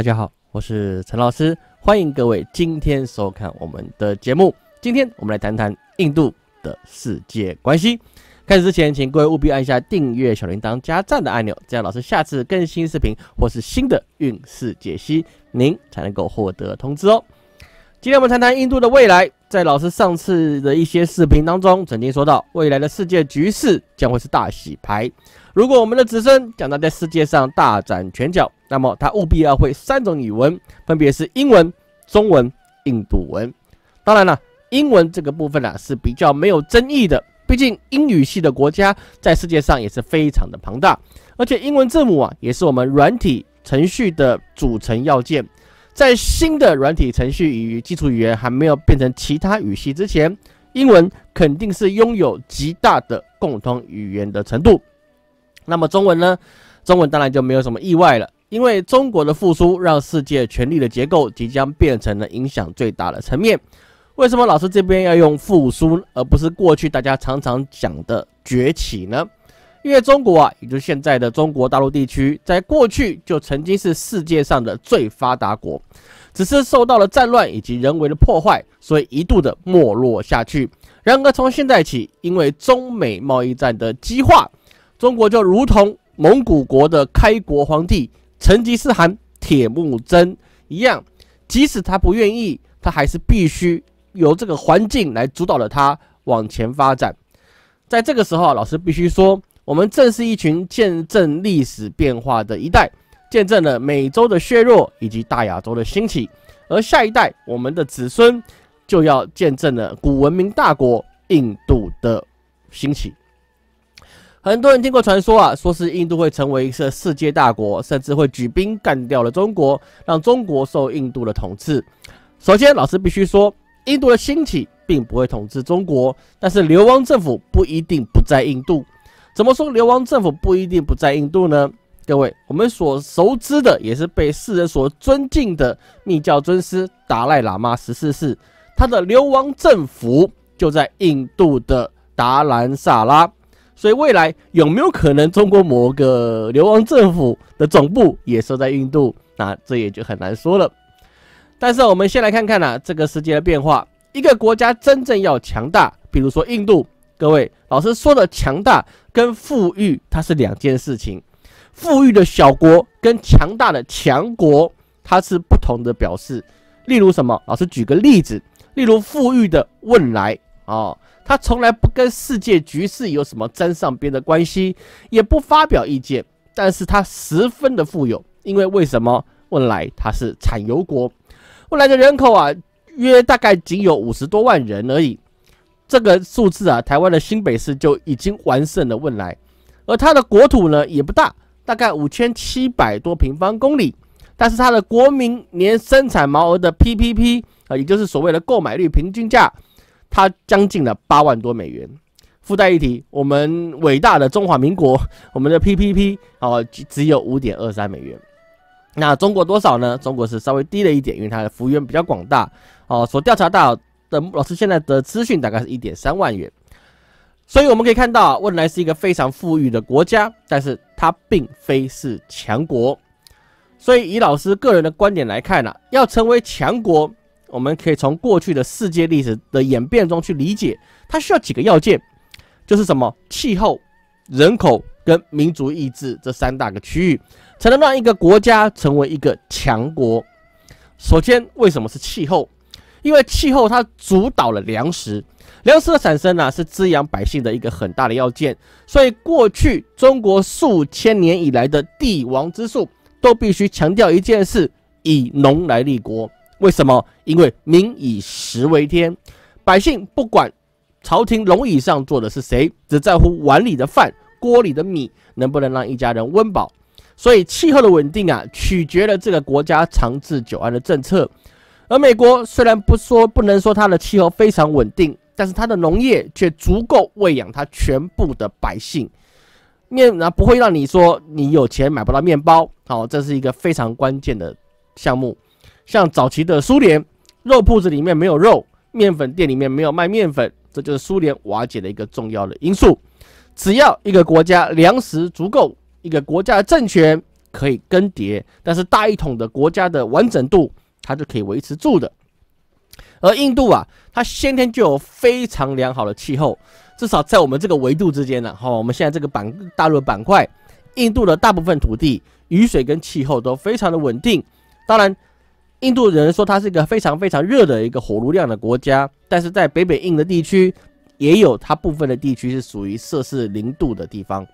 大家好，我是陈老师，欢迎各位今天收看我们的节目。今天我们来谈谈印度的世界关系。开始之前，请各位务必按下订阅小铃铛、加赞的按钮，这样老师下次更新视频或是新的运势解析，您才能够获得通知哦。今天我们谈谈印度的未来。在老师上次的一些视频当中，曾经说到，未来的世界局势将会是大洗牌。如果我们的子孙想来在世界上大展拳脚，那么他务必要会三种语文，分别是英文、中文、印度文。当然了，英文这个部分呢是比较没有争议的，毕竟英语系的国家在世界上也是非常的庞大，而且英文字母啊也是我们软体程序的组成要件。在新的软体程序与基础语言还没有变成其他语系之前，英文肯定是拥有极大的共同语言的程度。那么中文呢？中文当然就没有什么意外了，因为中国的复苏让世界权力的结构即将变成了影响最大的层面。为什么老师这边要用复苏，而不是过去大家常常讲的崛起呢？因为中国啊，也就是现在的中国大陆地区，在过去就曾经是世界上的最发达国家，只是受到了战乱以及人为的破坏，所以一度的没落下去。然而从现在起，因为中美贸易战的激化，中国就如同蒙古国的开国皇帝成吉思汗、铁木真一样，即使他不愿意，他还是必须由这个环境来主导了他往前发展。在这个时候，老师必须说。我们正是一群见证历史变化的一代，见证了美洲的削弱以及大亚洲的兴起，而下一代我们的子孙就要见证了古文明大国印度的兴起。很多人听过传说啊，说是印度会成为一个世界大国，甚至会举兵干掉了中国，让中国受印度的统治。首先，老师必须说，印度的兴起并不会统治中国，但是流亡政府不一定不在印度。怎么说流亡政府不一定不在印度呢？各位，我们所熟知的也是被世人所尊敬的密教尊师达赖喇嘛十四世，他的流亡政府就在印度的达兰萨拉。所以未来有没有可能中国某个流亡政府的总部也设在印度？那这也就很难说了。但是我们先来看看呢这个世界的变化。一个国家真正要强大，比如说印度。各位老师说的“强大”跟“富裕”它是两件事情，“富裕的小国”跟“强大的强国”它是不同的表示。例如什么？老师举个例子，例如富裕的汶莱啊，它从来不跟世界局势有什么沾上边的关系，也不发表意见，但是它十分的富有，因为为什么？汶莱它是产油国，汶莱的人口啊，约大概仅有五十多万人而已。这个数字啊，台湾的新北市就已经完胜了未来，而它的国土呢也不大，大概五千七百多平方公里，但是它的国民年生产毛额的 PPP 啊，也就是所谓的购买率平均价，它将近了八万多美元。附带一提，我们伟大的中华民国，我们的 PPP 哦只有五点二三美元。那中国多少呢？中国是稍微低了一点，因为它的幅员比较广大哦，所调查到。的老师现在的资讯大概是一点三万元，所以我们可以看到啊，未来是一个非常富裕的国家，但是它并非是强国。所以以老师个人的观点来看呢，要成为强国，我们可以从过去的世界历史的演变中去理解，它需要几个要件，就是什么气候、人口跟民族意志这三大个区域，才能让一个国家成为一个强国。首先，为什么是气候？因为气候它主导了粮食，粮食的产生呢是滋养百姓的一个很大的要件，所以过去中国数千年以来的帝王之术都必须强调一件事：以农来立国。为什么？因为民以食为天，百姓不管朝廷龙椅上坐的是谁，只在乎碗里的饭、锅里的米能不能让一家人温饱。所以气候的稳定啊，取决于这个国家长治久安的政策。而美国虽然不说不能说它的气候非常稳定，但是它的农业却足够喂养它全部的百姓，面啊，不会让你说你有钱买不到面包。好，这是一个非常关键的项目。像早期的苏联，肉铺子里面没有肉，面粉店里面没有卖面粉，这就是苏联瓦解的一个重要的因素。只要一个国家粮食足够，一个国家的政权可以更迭，但是大一统的国家的完整度。它就可以维持住的，而印度啊，它先天就有非常良好的气候，至少在我们这个维度之间呢，哈，我们现在这个板大陆板块，印度的大部分土地雨水跟气候都非常的稳定。当然，印度人说它是一个非常非常热的一个火炉量的国家，但是在北北印的地区，也有它部分的地区是属于摄氏零度的地方。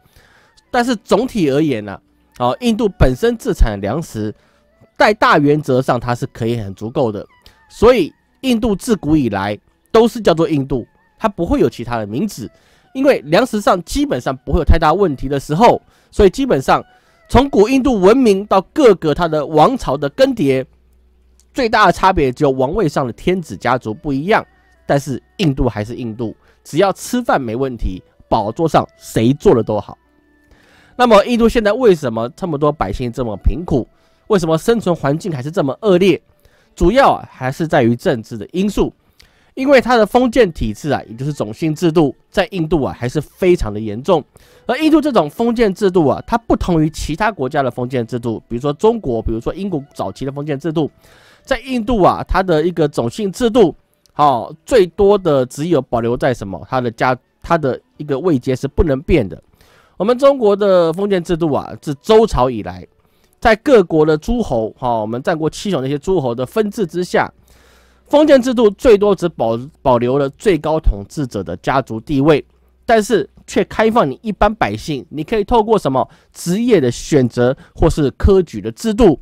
但是总体而言呢，啊，印度本身自产粮食。在大原则上，它是可以很足够的。所以，印度自古以来都是叫做印度，它不会有其他的名字。因为粮食上基本上不会有太大问题的时候，所以基本上从古印度文明到各个它的王朝的更迭，最大的差别只有王位上的天子家族不一样，但是印度还是印度。只要吃饭没问题，宝座上谁坐的都好。那么，印度现在为什么这么多百姓这么贫苦？为什么生存环境还是这么恶劣？主要啊还是在于政治的因素，因为它的封建体制啊，也就是种姓制度，在印度啊还是非常的严重。而印度这种封建制度啊，它不同于其他国家的封建制度，比如说中国，比如说英国早期的封建制度，在印度啊，它的一个种姓制度，好，最多的只有保留在什么？它的家，它的一个位阶是不能变的。我们中国的封建制度啊，自周朝以来。在各国的诸侯，哈，我们战国七雄那些诸侯的分治之下，封建制度最多只保保留了最高统治者的家族地位，但是却开放你一般百姓，你可以透过什么职业的选择或是科举的制度，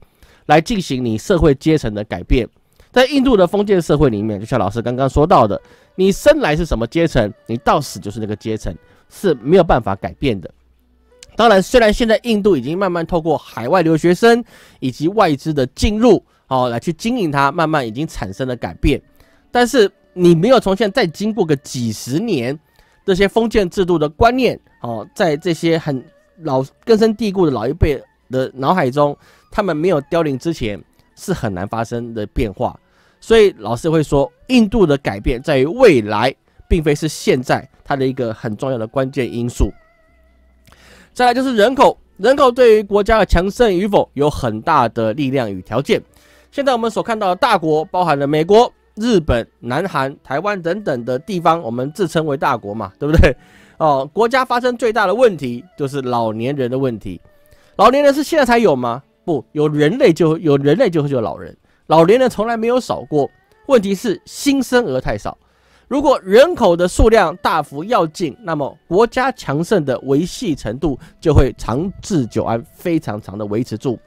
来进行你社会阶层的改变。在印度的封建社会里面，就像老师刚刚说到的，你生来是什么阶层，你到死就是那个阶层，是没有办法改变的。当然，虽然现在印度已经慢慢透过海外留学生以及外资的进入，哦，来去经营它，慢慢已经产生了改变。但是你没有从现在经过个几十年，这些封建制度的观念，哦，在这些很老根深蒂固的老一辈的脑海中，他们没有凋零之前，是很难发生的变化。所以老师会说，印度的改变在于未来，并非是现在它的一个很重要的关键因素。再来就是人口，人口对于国家的强盛与否有很大的力量与条件。现在我们所看到的大国，包含了美国、日本、南韩、台湾等等的地方，我们自称为大国嘛，对不对？哦，国家发生最大的问题就是老年人的问题。老年人是现在才有吗？不，有人类就有人类就会有老人，老年人从来没有少过。问题是新生儿太少。如果人口的数量大幅要进，那么国家强盛的维系程度就会长治久安，非常长的维持住。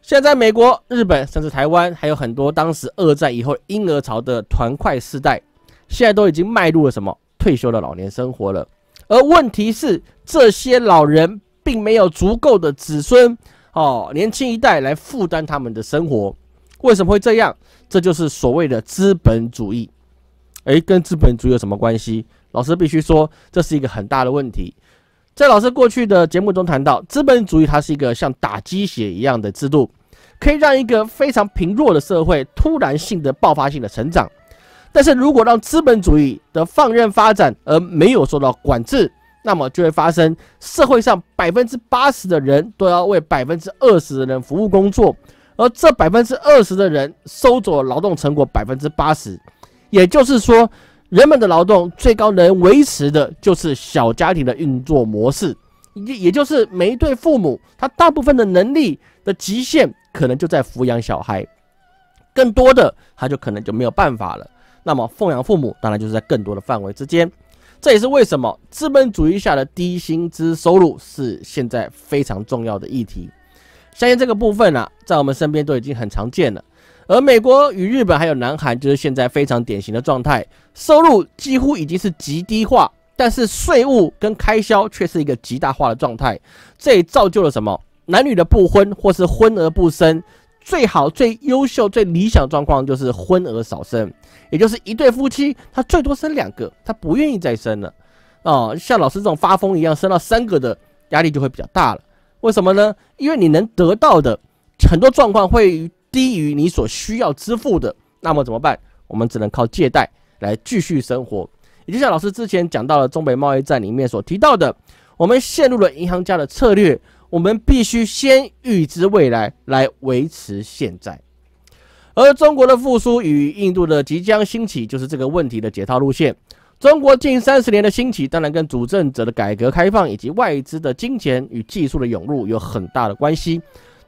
现在美国、日本，甚至台湾，还有很多当时二战以后婴儿潮的团块世代，现在都已经迈入了什么退休的老年生活了。而问题是，这些老人并没有足够的子孙哦，年轻一代来负担他们的生活。为什么会这样？这就是所谓的资本主义。哎，跟资本主义有什么关系？老师必须说，这是一个很大的问题。在老师过去的节目中谈到，资本主义它是一个像打鸡血一样的制度，可以让一个非常贫弱的社会突然性的爆发性的成长。但是如果让资本主义的放任发展而没有受到管制，那么就会发生社会上百分之八十的人都要为百分之二十的人服务工作，而这百分之二十的人收走劳动成果百分之八十。也就是说，人们的劳动最高能维持的就是小家庭的运作模式，也也就是每一对父母，他大部分的能力的极限可能就在抚养小孩，更多的他就可能就没有办法了。那么奉养父母，当然就是在更多的范围之间。这也是为什么资本主义下的低薪资收入是现在非常重要的议题。相信这个部分呢，在我们身边都已经很常见了。而美国与日本还有南韩，就是现在非常典型的状态，收入几乎已经是极低化，但是税务跟开销却是一个极大化的状态，这也造就了什么？男女的不婚，或是婚而不生，最好最优秀最理想状况就是婚而少生，也就是一对夫妻他最多生两个，他不愿意再生了。哦，像老师这种发疯一样生到三个的，压力就会比较大了。为什么呢？因为你能得到的很多状况会。低于你所需要支付的，那么怎么办？我们只能靠借贷来继续生活。也就像老师之前讲到的中北贸易战里面所提到的，我们陷入了银行家的策略，我们必须先预知未来来维持现在。而中国的复苏与印度的即将兴起，就是这个问题的解套路线。中国近三十年的兴起，当然跟主政者的改革开放以及外资的金钱与技术的涌入有很大的关系。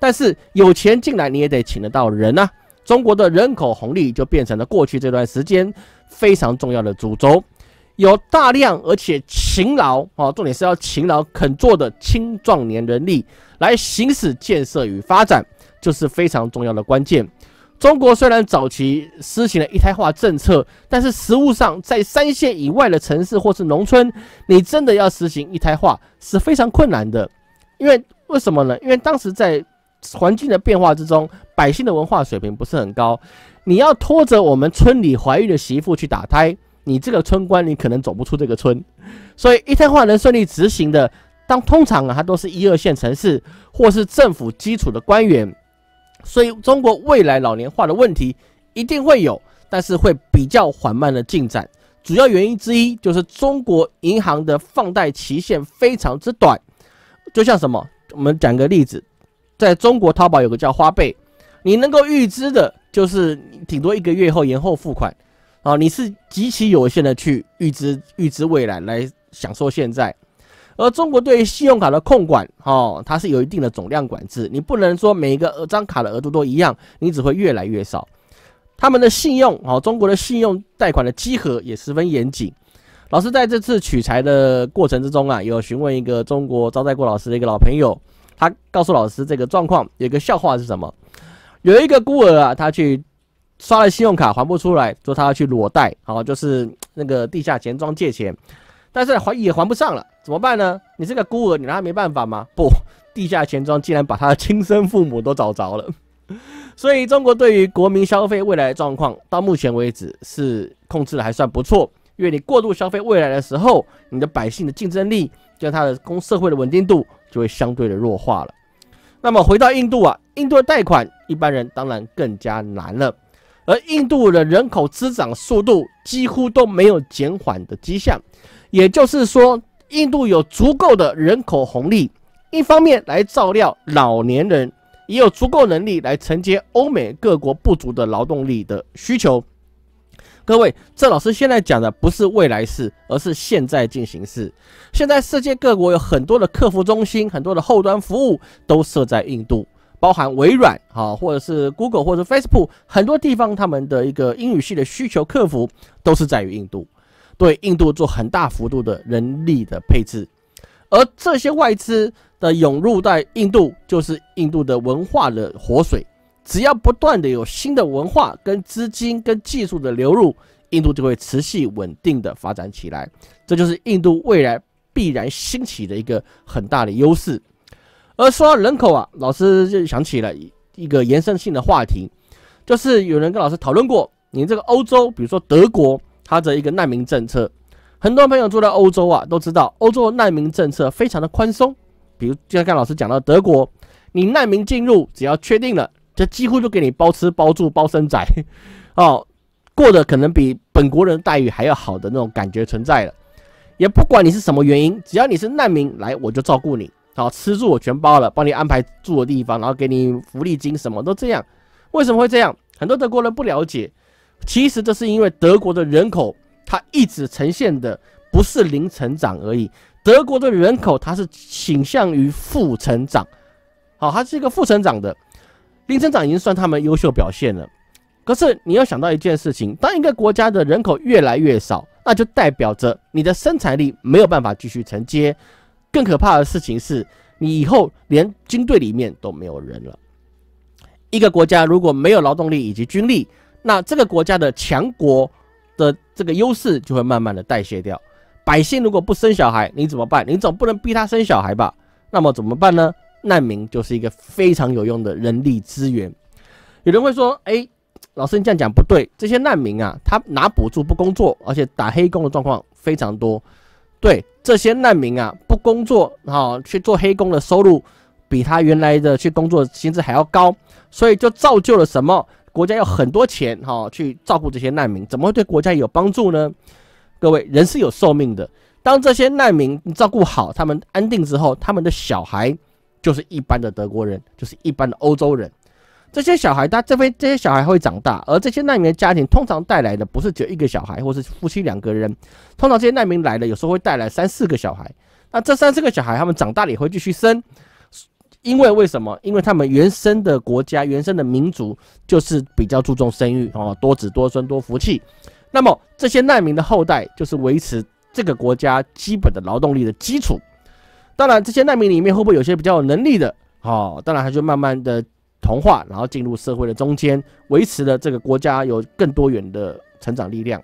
但是有钱进来，你也得请得到人呐。中国的人口红利就变成了过去这段时间非常重要的主轴，有大量而且勤劳啊，重点是要勤劳肯做的青壮年人力来行使建设与发展，就是非常重要的关键。中国虽然早期实行了一胎化政策，但是实物上在三线以外的城市或是农村，你真的要实行一胎化是非常困难的，因为为什么呢？因为当时在环境的变化之中，百姓的文化水平不是很高。你要拖着我们村里怀孕的媳妇去打胎，你这个村官你可能走不出这个村。所以，一胎化能顺利执行的，当通常啊，它都是一二线城市或是政府基础的官员。所以，中国未来老年化的问题一定会有，但是会比较缓慢的进展。主要原因之一就是中国银行的放贷期限非常之短。就像什么，我们讲个例子。在中国，淘宝有个叫花呗，你能够预支的，就是顶多一个月后延后付款，啊，你是极其有限的去预支预支未来来享受现在。而中国对于信用卡的控管，哈，它是有一定的总量管制，你不能说每一个张卡的额度都一样，你只会越来越少。他们的信用，好，中国的信用贷款的稽核也十分严谨。老师在这次取材的过程之中啊，有询问一个中国招待过老师的一个老朋友。他告诉老师这个状况，有个笑话是什么？有一个孤儿啊，他去刷了信用卡还不出来，说他要去裸贷，好就是那个地下钱庄借钱，但是还也还不上了，怎么办呢？你这个孤儿，你拿他没办法吗？不，地下钱庄竟然把他的亲生父母都找着了。所以中国对于国民消费未来的状况，到目前为止是控制的还算不错。因为你过度消费未来的时候，你的百姓的竞争力，就他的公社会的稳定度。就会相对的弱化了。那么回到印度啊，印度的贷款一般人当然更加难了。而印度的人口增长速度几乎都没有减缓的迹象，也就是说，印度有足够的人口红利，一方面来照料老年人，也有足够能力来承接欧美各国不足的劳动力的需求。各位，这老师现在讲的不是未来式，而是现在进行式。现在世界各国有很多的客服中心，很多的后端服务都设在印度，包含微软啊，或者是 Google 或者 Facebook，很多地方他们的一个英语系的需求客服都是在于印度，对印度做很大幅度的人力的配置，而这些外资的涌入在印度，就是印度的文化的活水。只要不断的有新的文化、跟资金、跟技术的流入，印度就会持续稳定的发展起来。这就是印度未来必然兴起的一个很大的优势。而说到人口啊，老师就想起了一个延伸性的话题，就是有人跟老师讨论过，你这个欧洲，比如说德国，它的一个难民政策。很多朋友住在欧洲啊，都知道欧洲难民政策非常的宽松。比如就像刚老师讲到德国，你难民进入只要确定了。这几乎就给你包吃包住包生仔，哦，过得可能比本国人待遇还要好的那种感觉存在了。也不管你是什么原因，只要你是难民来，我就照顾你，好吃住我全包了，帮你安排住的地方，然后给你福利金，什么都这样。为什么会这样？很多德国人不了解，其实这是因为德国的人口它一直呈现的不是零成长而已，德国的人口它是倾向于负成长，好，它是一个负成长的。零增长已经算他们优秀表现了，可是你要想到一件事情：，当一个国家的人口越来越少，那就代表着你的生产力没有办法继续承接。更可怕的事情是，你以后连军队里面都没有人了。一个国家如果没有劳动力以及军力，那这个国家的强国的这个优势就会慢慢的代谢掉。百姓如果不生小孩，你怎么办？你总不能逼他生小孩吧？那么怎么办呢？难民就是一个非常有用的人力资源。有人会说：“哎，老师，你这样讲不对。这些难民啊，他拿补助不工作，而且打黑工的状况非常多。对这些难民啊，不工作哈去做黑工的收入比他原来的去工作薪资还要高，所以就造就了什么？国家要很多钱哈去照顾这些难民，怎么会对国家有帮助呢？各位，人是有寿命的。当这些难民照顾好他们安定之后，他们的小孩。就是一般的德国人，就是一般的欧洲人。这些小孩，他这边这些小孩会长大，而这些难民的家庭通常带来的不是只有一个小孩，或是夫妻两个人。通常这些难民来了，有时候会带来三四个小孩。那这三四个小孩他们长大了也会继续生，因为为什么？因为他们原生的国家、原生的民族就是比较注重生育哦，多子多孙多福气。那么这些难民的后代就是维持这个国家基本的劳动力的基础。当然，这些难民里面会不会有些比较有能力的？好，当然，他就慢慢的同化，然后进入社会的中间，维持了这个国家有更多元的成长力量。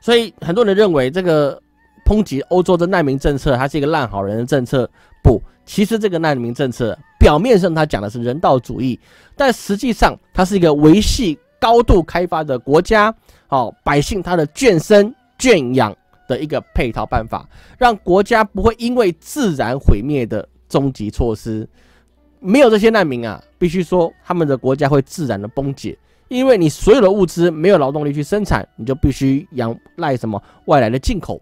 所以很多人认为这个抨击欧洲的难民政策，它是一个烂好人的政策。不，其实这个难民政策表面上它讲的是人道主义，但实际上它是一个维系高度开发的国家，好百姓他的圈生、圈养。的一个配套办法，让国家不会因为自然毁灭的终极措施，没有这些难民啊，必须说他们的国家会自然的崩解，因为你所有的物资没有劳动力去生产，你就必须仰赖什么外来的进口，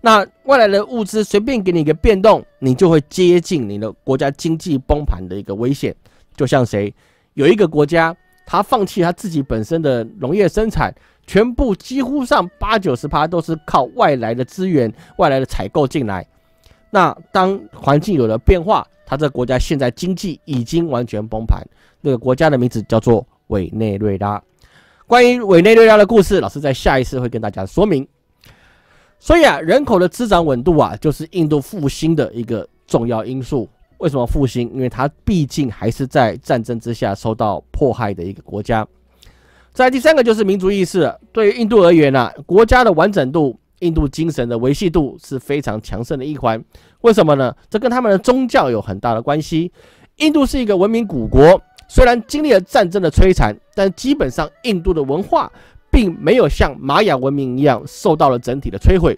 那外来的物资随便给你一个变动，你就会接近你的国家经济崩盘的一个危险。就像谁有一个国家，他放弃他自己本身的农业生产。全部几乎上八九十趴都是靠外来的资源、外来的采购进来。那当环境有了变化，它这国家现在经济已经完全崩盘。那个国家的名字叫做委内瑞拉。关于委内瑞拉的故事，老师在下一次会跟大家说明。所以啊，人口的增长稳度啊，就是印度复兴的一个重要因素。为什么复兴？因为它毕竟还是在战争之下受到迫害的一个国家。再第三个就是民族意识。对于印度而言呢，国家的完整度、印度精神的维系度是非常强盛的一环。为什么呢？这跟他们的宗教有很大的关系。印度是一个文明古国，虽然经历了战争的摧残，但基本上印度的文化并没有像玛雅文明一样受到了整体的摧毁。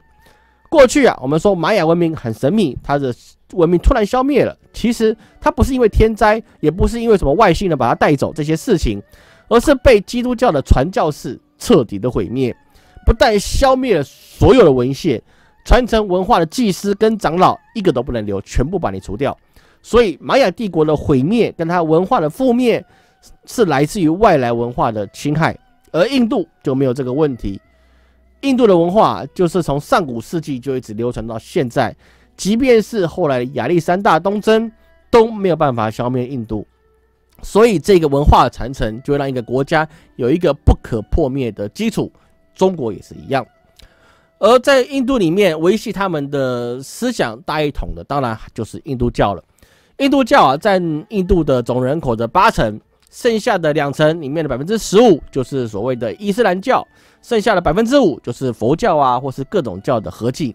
过去啊，我们说玛雅文明很神秘，它的文明突然消灭了，其实它不是因为天灾，也不是因为什么外星人把它带走这些事情。而是被基督教的传教士彻底的毁灭，不但消灭了所有的文献、传承文化的祭司跟长老一个都不能留，全部把你除掉。所以玛雅帝国的毁灭跟它文化的覆灭是来自于外来文化的侵害，而印度就没有这个问题。印度的文化就是从上古世纪就一直流传到现在，即便是后来的亚历山大东征都没有办法消灭印度。所以，这个文化的传承就会让一个国家有一个不可破灭的基础。中国也是一样。而在印度里面维系他们的思想大一统的，当然就是印度教了。印度教啊，占印度的总人口的八成，剩下的两成里面的百分之十五就是所谓的伊斯兰教，剩下的百分之五就是佛教啊，或是各种教的合计。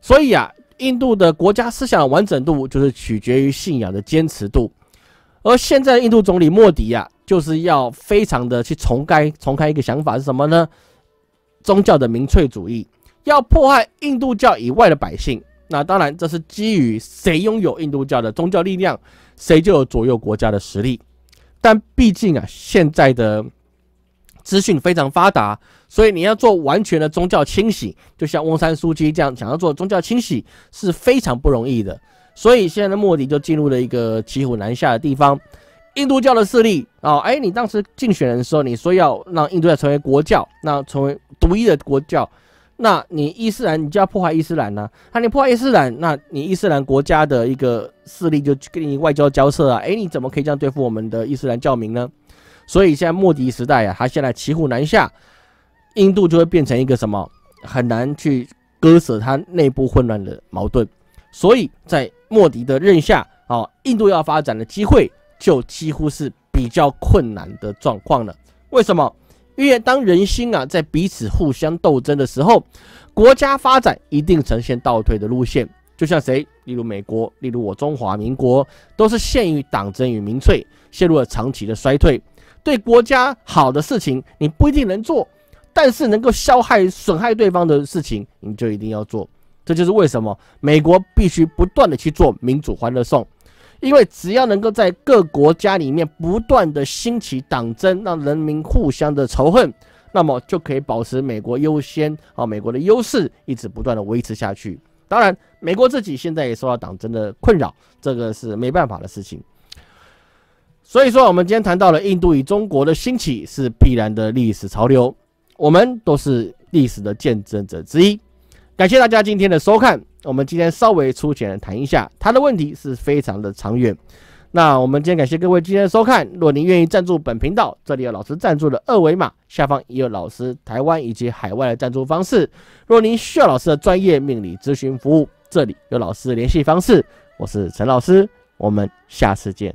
所以啊，印度的国家思想完整度就是取决于信仰的坚持度。而现在的印度总理莫迪啊，就是要非常的去重开重开一个想法是什么呢？宗教的民粹主义要迫害印度教以外的百姓。那当然，这是基于谁拥有印度教的宗教力量，谁就有左右国家的实力。但毕竟啊，现在的资讯非常发达，所以你要做完全的宗教清洗，就像翁山书记这样想要做宗教清洗是非常不容易的。所以现在的莫迪就进入了一个骑虎难下的地方，印度教的势力啊，哎，你当时竞选的时候，你说要让印度教成为国教，那成为独一的国教，那你伊斯兰你就要破坏伊斯兰呢？那你破坏伊斯兰，那你伊斯兰国家的一个势力就跟你外交交涉啊，哎，你怎么可以这样对付我们的伊斯兰教民呢？所以现在莫迪时代啊，他现在骑虎难下，印度就会变成一个什么很难去割舍他内部混乱的矛盾，所以在。莫迪的任下，哦，印度要发展的机会就几乎是比较困难的状况了。为什么？因为当人心啊在彼此互相斗争的时候，国家发展一定呈现倒退的路线。就像谁，例如美国，例如我中华民国，都是陷于党争与民粹，陷入了长期的衰退。对国家好的事情你不一定能做，但是能够消害损害对方的事情，你就一定要做。这就是为什么美国必须不断的去做民主欢乐颂，因为只要能够在各国家里面不断的兴起党争，让人民互相的仇恨，那么就可以保持美国优先啊，美国的优势一直不断的维持下去。当然，美国自己现在也受到党争的困扰，这个是没办法的事情。所以说，我们今天谈到了印度与中国的兴起是必然的历史潮流，我们都是历史的见证者之一。感谢大家今天的收看，我们今天稍微粗浅的谈一下，他的问题是非常的长远。那我们今天感谢各位今天的收看，若您愿意赞助本频道，这里有老师赞助的二维码，下方也有老师台湾以及海外的赞助方式。若您需要老师的专业命理咨询服务，这里有老师的联系方式。我是陈老师，我们下次见。